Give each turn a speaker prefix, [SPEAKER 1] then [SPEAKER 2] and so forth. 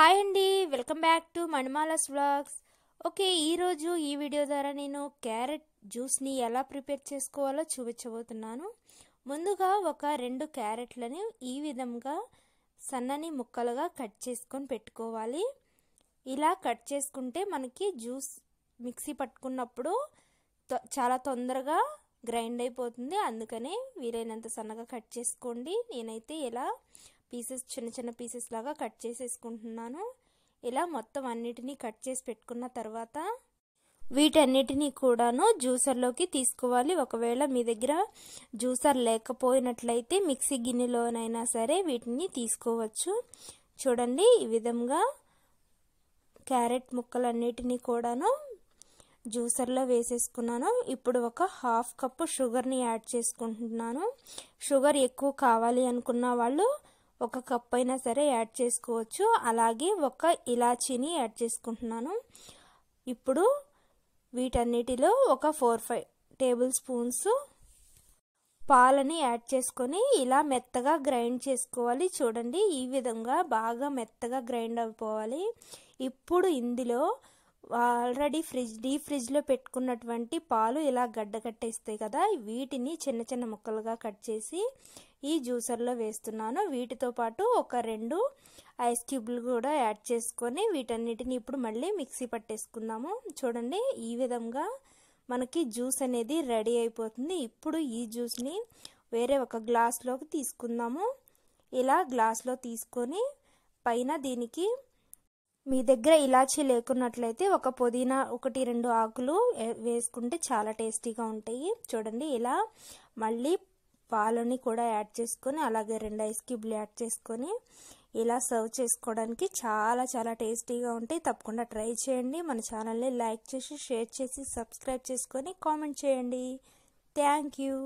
[SPEAKER 1] hi అండి welcome back to మణిమాలస్ vlogs okay ఈరోజు ఈ వీడియో ద్వారా నేను క్యారెట్ జ్యూస్ని ఎలా ప్రిపేర్ చేసుకోవాలో చూపించబోతున్నాను ముందుగా ఒక రెండు క్యారెట్లని ఈ విధంగా సన్నని ముక్కలుగా కట్ చేసుకొని పెట్టుకోవాలి ఇలా కట్ చేసుకుంటే మనకి జ్యూస్ మిక్సీ పట్టుకున్నప్పుడు చాలా తొందరగా గ్రైండ్ అయిపోతుంది అందుకనే వీలైనంత సన్నగా కట్ చేసుకోండి నేనైతే ఇలా పీసెస్ చిన్న చిన్న పీసెస్ లాగా కట్ చేసేసుకుంటున్నాను ఇలా మొత్తం అన్నిటినీ కట్ చేసి పెట్టుకున్న తర్వాత వీటన్నిటినీ కూడాను జ్యూసర్లోకి తీసుకోవాలి ఒకవేళ మీ దగ్గర జ్యూసర్ లేకపోయినట్లయితే మిక్సీ గిన్నెలోనైనా సరే వీటిని తీసుకోవచ్చు చూడండి ఈ విధంగా క్యారెట్ ముక్కలన్నిటినీ కూడాను జ్యూసర్లో వేసేసుకున్నాను ఇప్పుడు ఒక హాఫ్ కప్పు షుగర్ని యాడ్ చేసుకుంటున్నాను షుగర్ ఎక్కువ కావాలి అనుకున్న వాళ్ళు ఒక కప్ అయినా సరే యాడ్ చేసుకోవచ్చు అలాగే ఒక ఇలాచీని యాడ్ చేసుకుంటున్నాను ఇప్పుడు వీటన్నిటిలో ఒక ఫోర్ ఫైవ్ టేబుల్ స్పూన్స్ పాలని యాడ్ చేసుకొని ఇలా మెత్తగా గ్రైండ్ చేసుకోవాలి చూడండి ఈ విధంగా బాగా మెత్తగా గ్రైండ్ అయిపోవాలి ఇప్పుడు ఇందులో ఆల్రెడీ ఫ్రిడ్జ్ డీ ఫ్రిడ్జ్లో పెట్టుకున్నటువంటి పాలు ఇలా గడ్డ కట్టేస్తాయి కదా వీటిని చిన్న చిన్న ముక్కలుగా కట్ చేసి ఈ జ్యూసర్లో వేస్తున్నాను వీటితో పాటు ఒక రెండు ఐస్ క్యూబ్లు కూడా యాడ్ చేసుకొని వీటన్నిటిని ఇప్పుడు మళ్ళీ మిక్సీ పట్టేసుకుందాము చూడండి ఈ విధంగా మనకి జ్యూస్ అనేది రెడీ అయిపోతుంది ఇప్పుడు ఈ జ్యూస్ని వేరే ఒక గ్లాస్లోకి తీసుకుందాము ఇలా గ్లాస్లో తీసుకొని పైన దీనికి మీ దగ్గర ఇలాచీ లేకున్నట్లయితే ఒక పుదీనా ఒకటి రెండు ఆకులు వేసుకుంటే చాలా టేస్టీగా ఉంటాయి చూడండి ఇలా మళ్ళీ పాలని కూడా యాడ్ చేసుకొని అలాగే రెండు ఐస్ క్యూబ్లు యాడ్ చేసుకొని ఇలా సర్వ్ చేసుకోవడానికి చాలా చాలా టేస్టీగా ఉంటాయి తప్పకుండా ట్రై చేయండి మన ఛానల్ని లైక్ చేసి షేర్ చేసి సబ్స్క్రైబ్ చేసుకొని కామెంట్ చేయండి థ్యాంక్ యూ